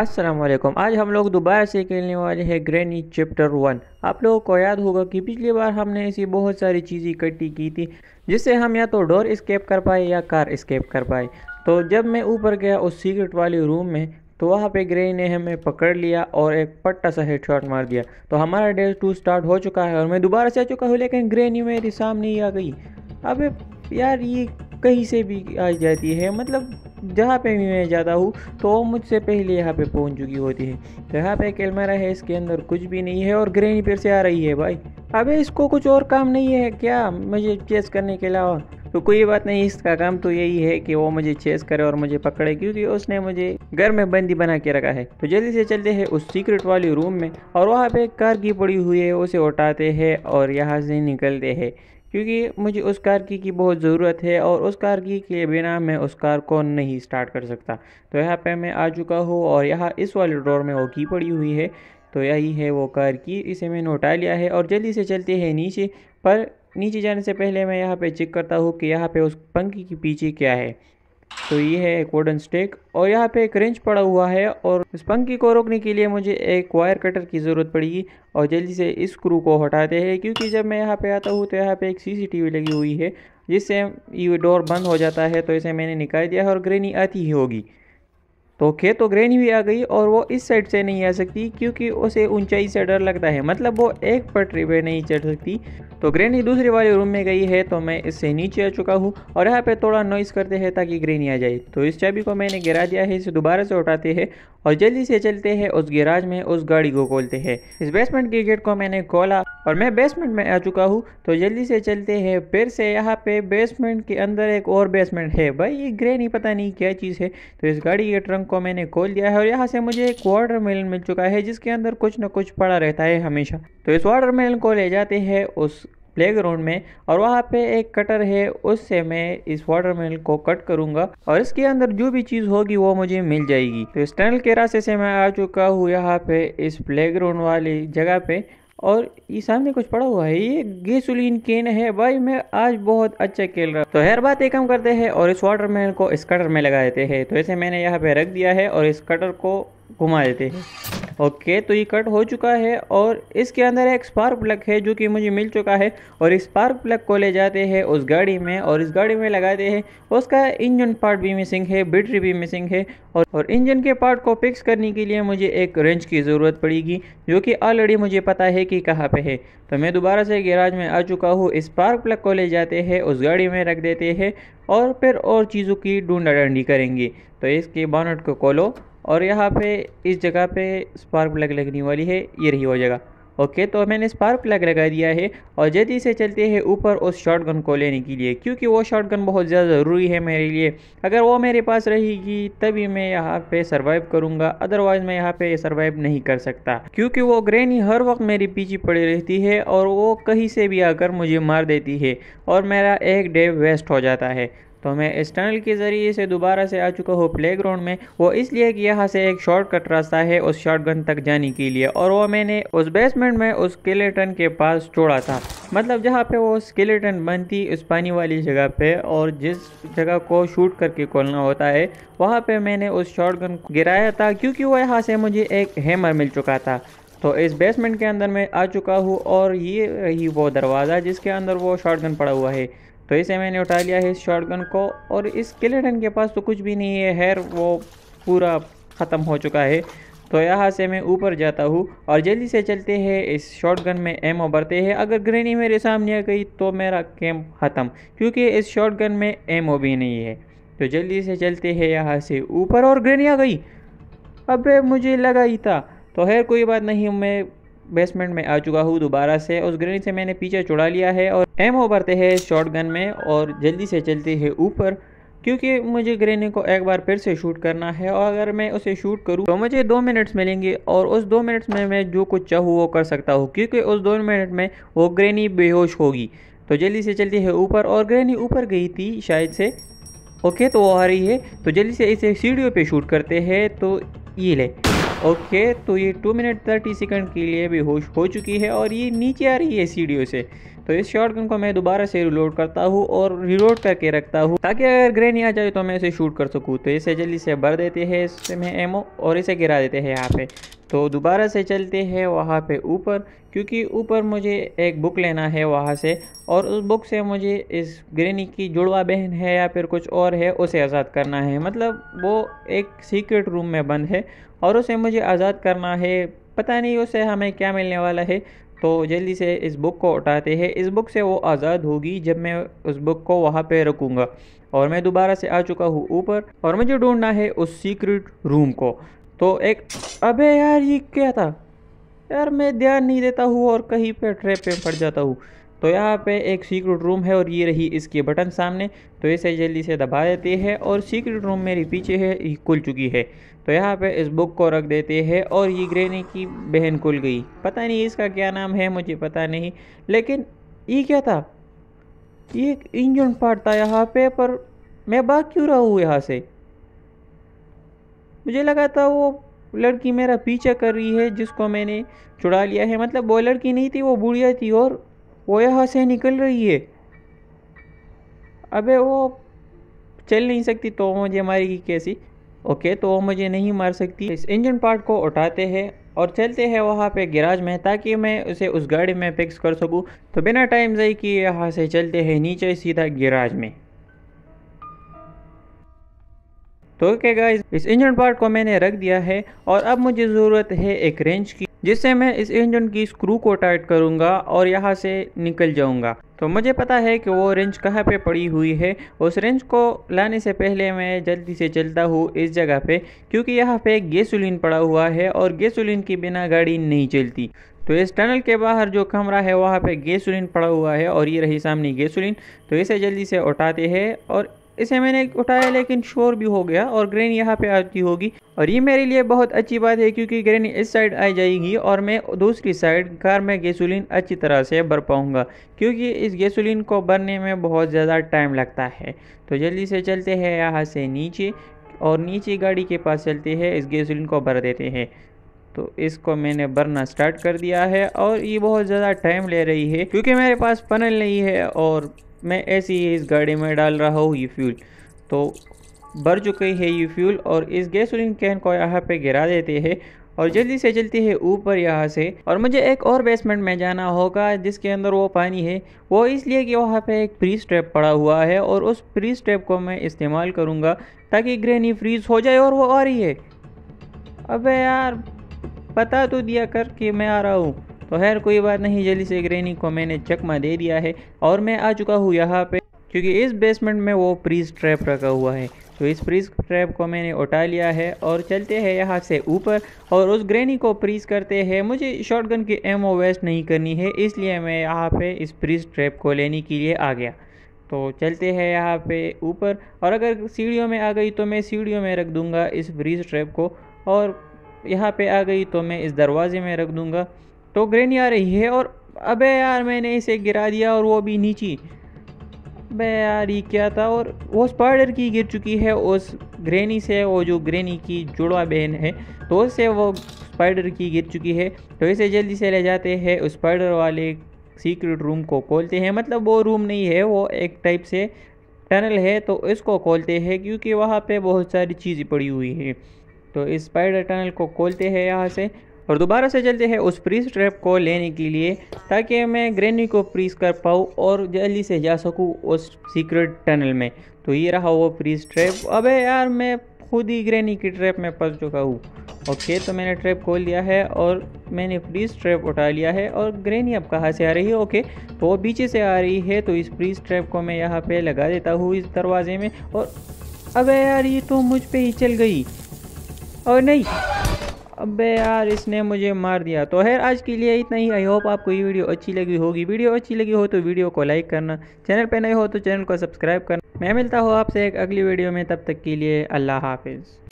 असलम आज हम लोग दोबारा से खेलने वाले हैं ग्रैनी चैप्टर वन आप लोगों को याद होगा कि पिछली बार हमने ऐसी बहुत सारी चीज़ें इकट्ठी की थी जिससे हम या तो डोर स्केप कर पाए या कार स्केप कर पाए तो जब मैं ऊपर गया उस सीक्रेट वाले रूम में तो वहाँ पे ग्रेनी ने हमें पकड़ लिया और एक पट्टा सा हेड शॉट मार दिया तो हमारा डे टू स्टार्ट हो चुका है और मैं दोबारा से आ चुका हूँ लेकिन ग्रेनी मेरे सामने ही आ गई अब यार ये कहीं से भी आ जाती है मतलब जहाँ पे भी मैं जाता हूँ तो वो मुझसे पहले यहाँ पे पहुँच चुकी होती है जहाँ तो पे कैलमेरा है इसके अंदर कुछ भी नहीं है और ग्रेनी पेड़ से आ रही है भाई अबे इसको कुछ और काम नहीं है क्या मुझे चेस करने के अलावा तो कोई बात नहीं इसका काम तो यही है कि वो मुझे चेस करे और मुझे पकड़े क्योंकि उसने मुझे घर में बंदी बना के रखा है तो जल्दी से चलते हैं उस सीक्रेट वाली रूम में और वहाँ पे कार की पड़ी हुई है उसे उठाते हैं और यहाँ से निकलते हैं क्योंकि मुझे उस कार की की बहुत ज़रूरत है और उस कार की के बिना मैं उस कार को नहीं स्टार्ट कर सकता तो यहाँ पे मैं आ चुका हूँ और यहाँ इस वाले ड्रॉर में वो की पड़ी हुई है तो यही है वो कार की इसे मैंने उठा लिया है और जल्दी से चलते हैं नीचे पर नीचे जाने से पहले मैं यहाँ पे चेक करता हूँ कि यहाँ पे उस पंखी के पीछे क्या है तो ये है एक वुडन स्टेक और यहाँ पे एक रेंच पड़ा हुआ है और इस पंखी को रोकने के लिए मुझे एक वायर कटर की ज़रूरत पड़ेगी और जल्दी से इस स्क्रू को हटाते हैं क्योंकि जब मैं यहाँ पे आता हूँ तो यहाँ पे एक सीसीटीवी लगी हुई है जिससे ये डोर बंद हो जाता है तो इसे मैंने निकाल दिया है और ग्रेनी आती ही होगी तो खेत तो ग्रेन हुई आ गई और वो इस साइड से नहीं आ सकती क्योंकि उसे ऊंचाई से डर लगता है मतलब वो एक पटरी पे नहीं चढ़ सकती तो ग्रेनी दूसरे वाले रूम में गई है तो मैं इससे नीचे आ चुका हूँ और यहाँ पे थोड़ा नॉइस करते हैं ताकि ग्रेनी आ जाए तो इस चाबी को मैंने गिरा दिया है इसे दोबारा से उठाते हैं और जल्दी से चलते हैं उस गैराज में उस गाड़ी को खोलते हैं इस बेसमेंट के गेट को मैंने खोला और मैं बेसमेंट में आ चुका हूँ तो जल्दी से चलते हैं फिर से यहाँ पे बेसमेंट के अंदर एक और बेसमेंट है भाई ये ग्रेनी पता नहीं क्या चीज़ है तो इस गाड़ी के ट्रंक को मैंने खोल दिया है और यहाँ से मुझे एक वाटर मेलन मिल चुका है जिसके अंदर कुछ ना कुछ पड़ा रहता है हमेशा तो इस वाटर मेलन को ले जाते हैं उस प्ले ग्राउंड में और वहाँ पे एक कटर है उससे मैं इस वाटरमेलन को कट करूँगा और इसके अंदर जो भी चीज़ होगी वो मुझे मिल जाएगी तो इस टनल के रास्ते से मैं आ चुका हूँ यहाँ पे इस प्ले ग्राउंड वाली जगह पे और ये सामने कुछ पड़ा हुआ है ये गेसुलीन केन है भाई मैं आज बहुत अच्छा खेल रहा हूँ तो हर बात एक कम करते हैं और इस मैन को इस कटर में लगा देते हैं तो ऐसे मैंने यहाँ पे रख दिया है और इस कटर को घुमा देते हैं ओके तो ये कट हो चुका है और इसके अंदर एक स्पार्क प्लग है जो कि मुझे मिल चुका है और इस स्पार्क प्लग को ले जाते हैं उस गाड़ी में और इस गाड़ी में लगाते हैं उसका इंजन पार्ट भी मिसिंग है बैटरी भी मिसिंग है और, और इंजन के पार्ट को फिक्स करने के लिए मुझे एक रेंज की ज़रूरत पड़ेगी जो कि ऑलरेडी मुझे पता है कि कहाँ पर है तो मैं दोबारा से गैराज में आ चुका हूँ इस स्पार्क प्लग को ले जाते हैं उस गाड़ी में रख देते हैं और फिर और चीज़ों की ढूंढा डंडी करेंगे तो इसके बॉनट को खोलो और यहाँ पे इस जगह पे स्पार्क प्लग लगने वाली है ये रही वो जगह ओके तो मैंने स्पार्क प्लग लगा दिया है और जल्दी से चलते हैं ऊपर उस गन को लेने के लिए क्योंकि वो गन बहुत ज़्यादा ज़रूरी है मेरे लिए अगर वो मेरे पास रहेगी तभी मैं यहाँ पे सर्वाइव करूँगा अदरवाइज़ मैं यहाँ पे सर्वाइव नहीं कर सकता क्योंकि वो ग्रेनी हर वक्त मेरे पीछे पड़ी रहती है और वो कहीं से भी आकर मुझे मार देती है और मेरा एक डे वेस्ट हो जाता है तो मैं इस टनल के ज़रिए से दोबारा से आ चुका हूँ प्ले ग्राउंड में वो इसलिए कि यहाँ से एक शॉर्ट कट रास्ता है उस शॉर्ट गन तक जाने के लिए और वो मैंने उस बेसमेंट में उस स्केलेटन के पास छोड़ा था मतलब जहाँ पे वो स्केलेटन बनती उस पानी वाली जगह पे और जिस जगह को शूट करके खोलना होता है वहाँ पर मैंने उस शॉर्ट गन गिराया था क्योंकि वो यहाँ से मुझे एक हैमर मिल चुका था तो इस बेसमेंट के अंदर मैं आ चुका हूँ और ये रही वो दरवाज़ा जिसके अंदर वो शॉर्ट गन पड़ा हुआ है तो इसे मैंने उठा लिया है इस गन को और इस स्केलेटन के पास तो कुछ भी नहीं है हेयर वो पूरा ख़त्म हो चुका है तो यहाँ से मैं ऊपर जाता हूँ और जल्दी से चलते हैं इस शॉटगन में एमओ भरते हैं अगर ग्रेनी मेरे सामने आ गई तो मेरा कैंप ख़त्म क्योंकि इस शॉटगन में एमओ भी नहीं है तो जल्दी से चलते हैं यहाँ से ऊपर और ग्रेनी आ गई अबे मुझे लगा ही था तो खैर कोई बात नहीं मैं बेसमेंट में आ चुका हूँ दोबारा से उस ग्रेनेड से मैंने पीछे चुड़ा लिया है और एम हो भरते हैं शॉर्ट गन में और जल्दी से चलते हैं ऊपर क्योंकि मुझे ग्रेनेड को एक बार फिर से शूट करना है और अगर मैं उसे शूट करूँ तो मुझे दो मिनट्स मिलेंगे और उस दो मिनट्स में मैं जो कुछ चाहूँ वो कर सकता हूँ क्योंकि उस दो मिनट में वो ग्रेनी बेहोश होगी तो जल्दी से चलती है ऊपर और ग्रेनी ऊपर गई थी शायद से ओके तो वो आ रही है तो जल्दी से इसे सीढ़ियों पे शूट करते हैं तो ये ले ओके तो ये टू मिनट थर्टी सेकेंड के लिए भी होश हो चुकी है और ये नीचे आ रही है सीढ़ियों से तो इस शॉर्ट को मैं दोबारा से रिलोड करता हूँ और रिलोड करके रखता हूँ ताकि अगर ग्रेन आ जाए तो मैं इसे शूट कर सकूँ तो इसे जल्दी से भर देते हैं इससे मैं एमओ और इसे गिरा देते हैं यहाँ पे तो दोबारा से चलते हैं वहाँ पे ऊपर क्योंकि ऊपर मुझे एक बुक लेना है वहाँ से और उस बुक से मुझे इस ग्रेनी की जुड़वा बहन है या फिर कुछ और है उसे आज़ाद करना है मतलब वो एक सीक्रेट रूम में बंद है और उसे मुझे आज़ाद करना है पता नहीं उसे हमें क्या मिलने वाला है तो जल्दी से इस बुक को उठाते हैं इस बुक से वो आज़ाद होगी जब मैं उस बुक को वहाँ पे रखूँगा और मैं दोबारा से आ चुका हूँ ऊपर और मुझे ढूँढना है उस सीक्रेट रूम को तो एक अबे यार ये क्या था यार मैं ध्यान नहीं देता हूँ और कहीं पे ट्रैप पे पड़ जाता हूँ तो यहाँ पे एक सीक्रेट रूम है और ये रही इसके बटन सामने तो इसे जल्दी से दबा देते हैं और सीक्रेट रूम मेरे पीछे है ये खुल चुकी है तो यहाँ पे इस बुक को रख देते हैं और ये ग्रेनी की बहन खुल गई पता नहीं इसका क्या नाम है मुझे पता नहीं लेकिन ये क्या था ये एक इंजन पार्ट था यहाँ पे पर मैं बाग क्यों रहा हूँ यहाँ से मुझे लगा था वो लड़की मेरा पीछा कर रही है जिसको मैंने छुड़ा लिया है मतलब वो लड़की नहीं थी वो बुढ़िया थी और वो यहाँ से निकल रही है अबे वो चल नहीं सकती तो मुझे मारेगी कैसी ओके तो वो मुझे नहीं मार सकती इस इंजन पार्ट को उठाते हैं और चलते हैं वहाँ पे गैराज में ताकि मैं उसे उस गाड़ी में फिक्स कर सकूँ तो बिना टाइम जाए कि यहाँ से चलते हैं नीचे सीधा गैराज में तो ओके गाइस इस इंजन पार्ट को मैंने रख दिया है और अब मुझे ज़रूरत है एक रेंज की जिससे मैं इस इंजन की स्क्रू को टाइट करूंगा और यहाँ से निकल जाऊँगा तो मुझे पता है कि वो रेंच कहाँ पे पड़ी हुई है उस रेंच को लाने से पहले मैं जल्दी से चलता हूँ इस जगह पे क्योंकि यहाँ पे गैसोलीन पड़ा हुआ है और गैसोलीन के बिना गाड़ी नहीं चलती तो इस टनल के बाहर जो कमरा है वहाँ पर गैसोलिन पड़ा हुआ है और ये रही सामने गैसोलिन तो इसे जल्दी से उठाते हैं और इसे मैंने उठाया लेकिन शोर भी हो गया और ग्रेन यहाँ पे आती होगी और ये मेरे लिए बहुत अच्छी बात है क्योंकि ग्रेन इस साइड आ जाएगी और मैं दूसरी साइड कार में गैसोलीन अच्छी तरह से भर पाऊँगा क्योंकि इस गैसोलीन को भरने में बहुत ज़्यादा टाइम लगता है तो जल्दी से चलते हैं यहाँ से नीचे और नीचे गाड़ी के पास चलते हैं इस गैसोलीन को भर देते हैं तो इसको मैंने भरना स्टार्ट कर दिया है और ये बहुत ज़्यादा टाइम ले रही है क्योंकि मेरे पास पनल नहीं है और मैं ऐसे ही इस गाड़ी में डाल रहा हूँ ये फ्यूल तो भर चुकी है ये फ्यूल और इस गैसोलीन कैन को यहाँ पे गिरा देते हैं और जल्दी से चलती है ऊपर यहाँ से और मुझे एक और बेसमेंट में जाना होगा जिसके अंदर वो पानी है वो इसलिए कि वहाँ पे एक फ्री स्टेप पड़ा हुआ है और उस फ्री स्टेप को मैं इस्तेमाल करूँगा ताकि ग्रेनी फ्रीज हो जाए और वो आ रही है अबे यार बता तो दिया कर कि मैं आ रहा हूँ तो खैर कोई बात नहीं जल्दी से ग्रेनी को मैंने चकमा दे दिया है और मैं आ चुका हूँ यहाँ पे क्योंकि इस बेसमेंट में वो प्रीज ट्रैप रखा हुआ है तो इस प्रीज ट्रैप को मैंने उठा लिया है और चलते हैं यहाँ से ऊपर और उस ग्रेनी को प्रीज करते हैं मुझे शॉटगन की एमओ वेस्ट नहीं करनी है इसलिए मैं यहाँ पे इस प्रीज ट्रैप को लेने के लिए आ गया तो चलते हैं यहाँ पे ऊपर और अगर सीढ़ियों में आ गई तो मैं सीढ़ियों में रख दूँगा इस फ्रीज ट्रैप को और यहाँ पे आ गई तो मैं इस दरवाजे में रख दूँगा तो ग्रेनी आ रही है और अबे यार मैंने इसे गिरा दिया और वो भी नीचे अबे यार ये क्या था और वो स्पाइडर की गिर चुकी है उस ग्रेनी से वो जो ग्रेनी की जुड़वा बहन है तो उससे वो स्पाइडर की गिर चुकी है तो इसे जल्दी से ले जाते हैं उस स्पाइडर वाले सीक्रेट रूम को खोलते हैं मतलब वो रूम नहीं है वो एक टाइप से टनल है तो इसको खोलते हैं क्योंकि वहाँ पे बहुत सारी चीज़ें पड़ी हुई हैं तो इस स्पाइडर टनल को खोलते हैं यहाँ से और दोबारा से चलते हैं उस प्रीस ट्रैप को लेने के लिए ताकि मैं ग्रेनी को प्रीस कर पाऊँ और जल्दी से जा सकूँ उस सीक्रेट टनल में तो ये रहा वो प्रीस ट्रैप अबे यार मैं खुद ही ग्रेनी की ट्रैप में फंस चुका हूँ ओके तो मैंने ट्रैप खोल लिया है और मैंने प्रीस ट्रैप उठा लिया है और ग्रेनी अब कहाँ से आ रही है ओके तो वो पीछे से आ रही है तो इस प्रीस ट्रैप को मैं यहाँ पर लगा देता हूँ इस दरवाजे में और अब यार ये तो मुझ पर ही चल गई और नहीं अबे यार इसने मुझे मार दिया तो खैर आज के लिए इतना ही आई होप आपको ये वीडियो अच्छी लगी होगी वीडियो अच्छी लगी हो तो वीडियो को लाइक करना चैनल पे नए हो तो चैनल को सब्सक्राइब करना मैं मिलता हूँ आपसे एक अगली वीडियो में तब तक के लिए अल्लाह हाफिज़